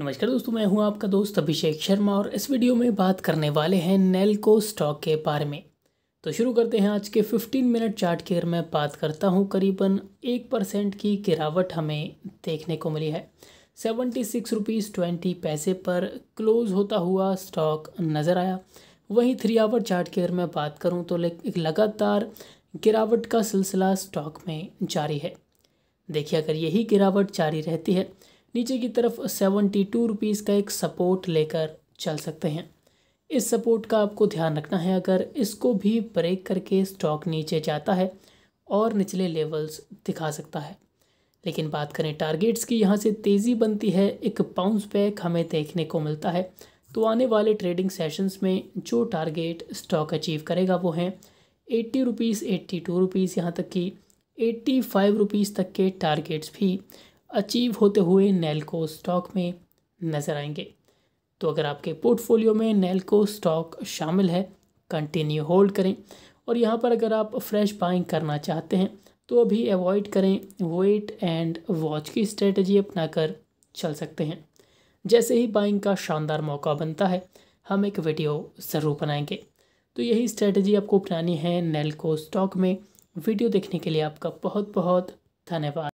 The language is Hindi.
नमस्कार दोस्तों मैं हूं आपका दोस्त अभिषेक शर्मा और इस वीडियो में बात करने वाले हैं नेलको स्टॉक के बारे में तो शुरू करते हैं आज के 15 मिनट चार्ट केयर अगर मैं बात करता हूं करीबन एक परसेंट की गिरावट हमें देखने को मिली है सेवेंटी सिक्स रुपीज़ ट्वेंटी पैसे पर क्लोज होता हुआ स्टॉक नज़र आया वहीं थ्री आवर चार्ट केयर अगर मैं बात करूँ तो लगातार गिरावट का सिलसिला स्टॉक में जारी है देखिए अगर यही गिरावट जारी रहती है नीचे की तरफ सेवेंटी टू रुपीज़ का एक सपोर्ट लेकर चल सकते हैं इस सपोर्ट का आपको ध्यान रखना है अगर इसको भी ब्रेक करके स्टॉक नीचे जाता है और निचले लेवल्स दिखा सकता है लेकिन बात करें टारगेट्स की यहाँ से तेज़ी बनती है एक पाउंस बैक हमें देखने को मिलता है तो आने वाले ट्रेडिंग सेशंस में जो टारगेट स्टॉक अचीव करेगा वो हैं eighty rupees eighty two rupees यहाँ तक कि एट्टी फाइव रुपीज़ तक के टारगेट्स भी अचीव होते हुए नेल्को स्टॉक में नज़र आएंगे तो अगर आपके पोर्टफोलियो में नेल्को स्टॉक शामिल है कंटिन्यू होल्ड करें और यहाँ पर अगर आप फ्रेश बाइंग करना चाहते हैं तो अभी अवॉइड करें वेट एंड वॉच की स्ट्रेटजी अपना कर चल सकते हैं जैसे ही बाइंग का शानदार मौका बनता है हम एक वीडियो ज़रूर बनाएंगे तो यही स्ट्रेटजी आपको अपनानी है नेल्को स्टॉक में वीडियो देखने के लिए आपका बहुत बहुत धन्यवाद